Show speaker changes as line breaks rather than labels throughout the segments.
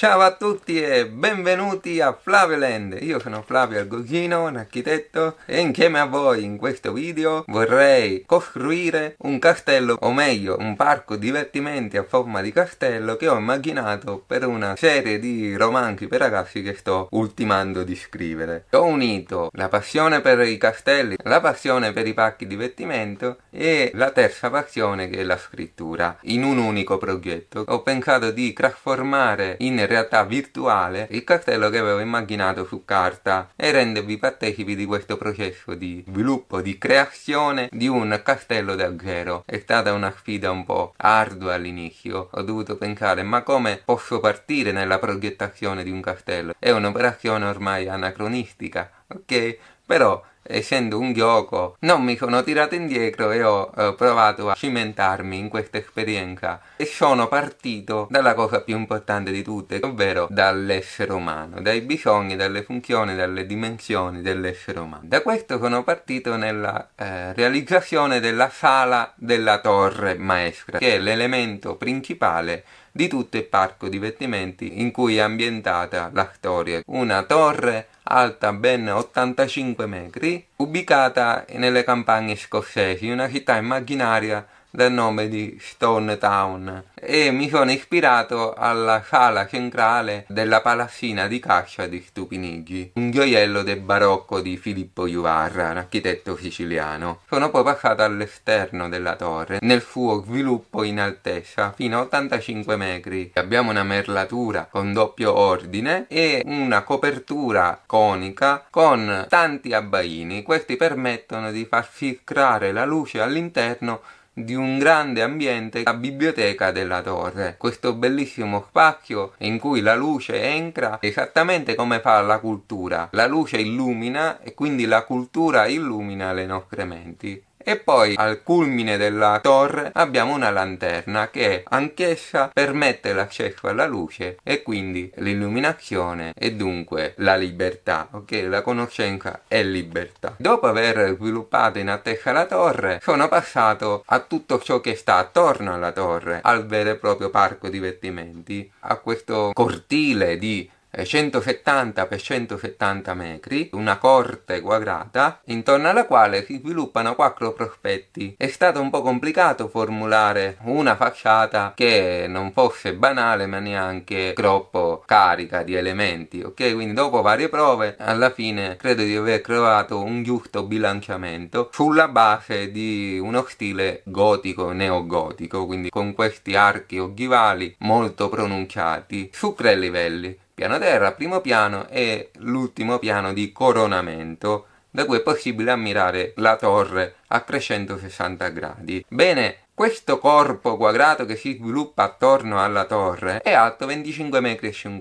Ciao a tutti e benvenuti a Flaveland! Io sono Flavio Algoghino, un architetto e insieme a voi in questo video vorrei costruire un castello o meglio un parco divertimenti a forma di castello che ho immaginato per una serie di romanzi per ragazzi che sto ultimando di scrivere. Ho unito la passione per i castelli, la passione per i parchi divertimento e la terza passione che è la scrittura in un unico progetto. Ho pensato di trasformare in realtà virtuale il cartello che avevo immaginato su carta e rendervi partecipi di questo processo di sviluppo, di creazione di un castello da zero. È stata una sfida un po' ardua all'inizio, ho dovuto pensare ma come posso partire nella progettazione di un castello? È un'operazione ormai anacronistica, ok? Però essendo un gioco, non mi sono tirato indietro e ho eh, provato a cimentarmi in questa esperienza e sono partito dalla cosa più importante di tutte, ovvero dall'essere umano, dai bisogni, dalle funzioni, dalle dimensioni dell'essere umano. Da questo sono partito nella eh, realizzazione della sala della torre maestra, che è l'elemento principale di tutto il parco divertimenti in cui è ambientata la storia. Una torre alta ben 85 metri, ubicata nelle campagne scozzesi, una città immaginaria dal nome di Stone Town e mi sono ispirato alla sala centrale della palazzina di caccia di Stupinigi, un gioiello del barocco di Filippo Juvarra, architetto siciliano. Sono poi passato all'esterno della torre, nel suo sviluppo in altezza fino a 85 metri. Abbiamo una merlatura con doppio ordine e una copertura conica con tanti abbaini. Questi permettono di far filtrare la luce all'interno di un grande ambiente, la biblioteca della torre. Questo bellissimo spazio in cui la luce entra esattamente come fa la cultura. La luce illumina e quindi la cultura illumina le nostre menti e poi al culmine della torre abbiamo una lanterna che anch'essa permette l'accesso alla luce e quindi l'illuminazione e dunque la libertà, ok? La conoscenza è libertà. Dopo aver sviluppato in attesa la torre, sono passato a tutto ciò che sta attorno alla torre, al vero e proprio parco divertimenti, a questo cortile di 170 x 170 metri, una corte quadrata, intorno alla quale si sviluppano quattro prospetti. È stato un po' complicato formulare una facciata che non fosse banale ma neanche troppo carica di elementi, ok? Quindi dopo varie prove, alla fine credo di aver trovato un giusto bilanciamento sulla base di uno stile gotico, neogotico, quindi con questi archi ogivali molto pronunciati su tre livelli piano terra, primo piano e l'ultimo piano di coronamento da cui è possibile ammirare la torre a 360 gradi. Bene, questo corpo quadrato che si sviluppa attorno alla torre è alto 25,50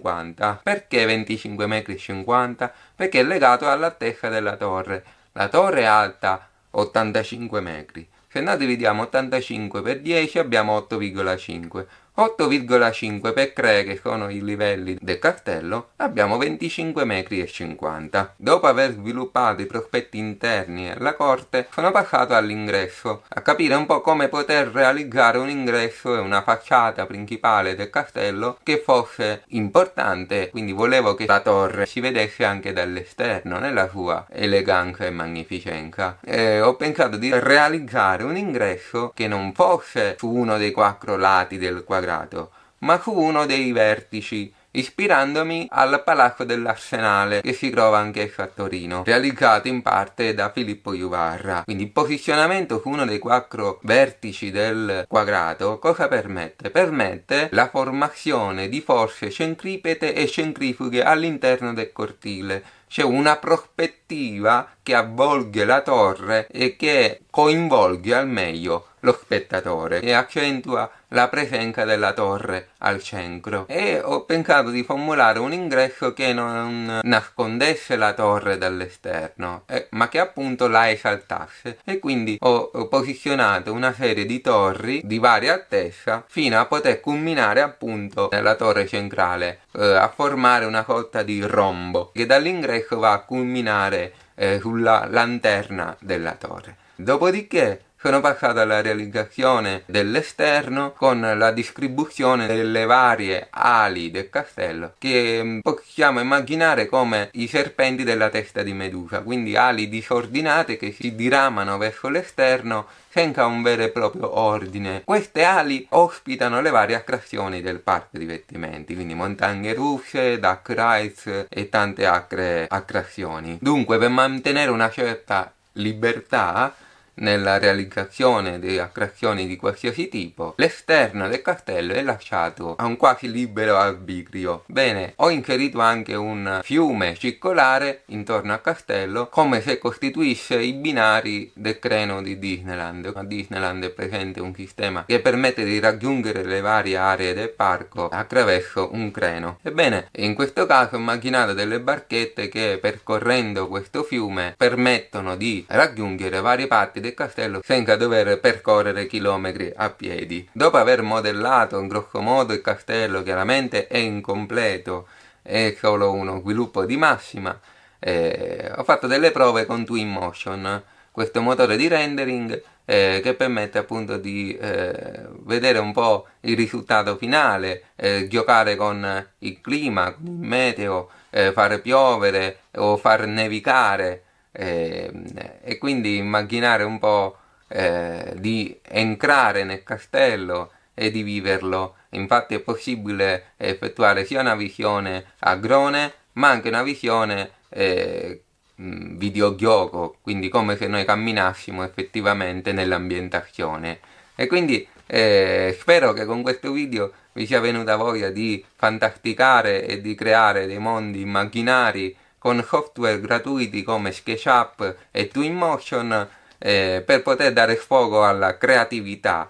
m. Perché 25,50 m? Perché è legato all'altezza della torre. La torre è alta 85 metri. Se noi dividiamo 85 per 10 abbiamo 8,5. 8,5 per creare che sono i livelli del cartello abbiamo 25 metri e 50. Dopo aver sviluppato i prospetti interni e la corte sono passato all'ingresso a capire un po' come poter realizzare un ingresso e una facciata principale del castello che fosse importante quindi volevo che la torre si vedesse anche dall'esterno nella sua eleganza e magnificenza e ho pensato di realizzare un ingresso che non fosse su uno dei quattro lati del quadro grado, ma fu uno dei vertici ispirandomi al Palazzo dell'Arsenale che si trova anch'esso a Torino, realizzato in parte da Filippo Iuvarra. Quindi il posizionamento su uno dei quattro vertici del quadrato cosa permette? Permette la formazione di forze centripete e centrifughe all'interno del cortile, c'è una prospettiva che avvolge la torre e che coinvolge al meglio lo spettatore e accentua la presenza della torre al centro e ho pensato di formulare un ingresso che non nascondesse la torre dall'esterno eh, ma che appunto la esaltasse e quindi ho, posizionato una serie di torri di varia altezza fino a poter culminare appunto nella torre centrale eh, a formare una sorta di rombo che dall'ingresso va a culminare eh, sulla lanterna della torre Dopodiché sono passato alla realizzazione dell'esterno con la distribuzione delle varie ali del castello che mm, possiamo immaginare come i serpenti della testa di Medusa, quindi ali disordinate che si diramano verso l'esterno senza un vero e proprio ordine. Queste ali ospitano le varie attrazioni del parco divertimenti, quindi montagne russe, duck rides e tante altre attrazioni. Dunque per mantenere una certa libertà nella realizzazione di attrazioni di qualsiasi tipo, l'esterno del castello è lasciato a un quasi libero arbitrio. Bene, ho inserito anche un fiume circolare intorno al castello come se costituisse i binari del treno di Disneyland. A Disneyland è presente un sistema che permette di raggiungere le varie aree del parco attraverso un treno. Ebbene, in questo caso ho immaginato delle barchette che percorrendo questo fiume permettono di raggiungere varie parti del del castello senza dover percorrere chilometri a piedi. Dopo aver modellato in grosso modo il castello, chiaramente è incompleto, è solo uno sviluppo di massima, eh, ho fatto delle prove con Twinmotion, questo motore di rendering eh, che permette appunto di eh, vedere un po' il risultato finale, eh, giocare con il clima, con il meteo, eh, far piovere o far nevicare e, ehm, e quindi immaginare un po' eh, di entrare nel castello e di viverlo. Infatti è possibile effettuare sia una visione a drone, ma anche una visione eh, mm, videogioco, quindi come se noi camminassimo effettivamente nell'ambientazione. E quindi eh, spero che con questo video vi sia venuta voglia di fantasticare e di creare dei mondi immaginari con software gratuiti come SketchUp e Twinmotion eh, per poter dare sfogo alla creatività.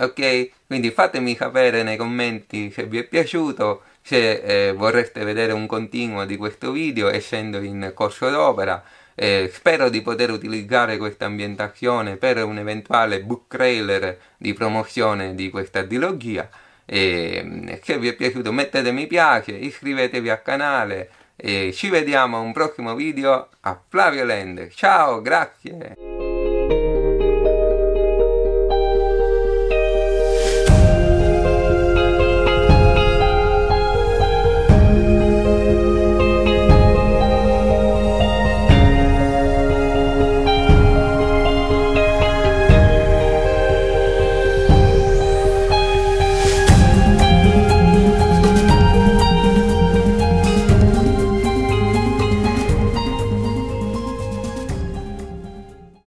Ok, quindi fatemi sapere nei commenti se vi è piaciuto, se eh, vorreste vedere un continuo di questo video essendo in corso d'opera. Eh, spero di poter utilizzare questa ambientazione per un eventuale book trailer di promozione di questa trilogia. E mm, se vi è piaciuto mettete mi piace, iscrivetevi al canale, e ci vediamo a un prossimo video a Flavio Land. Ciao, grazie!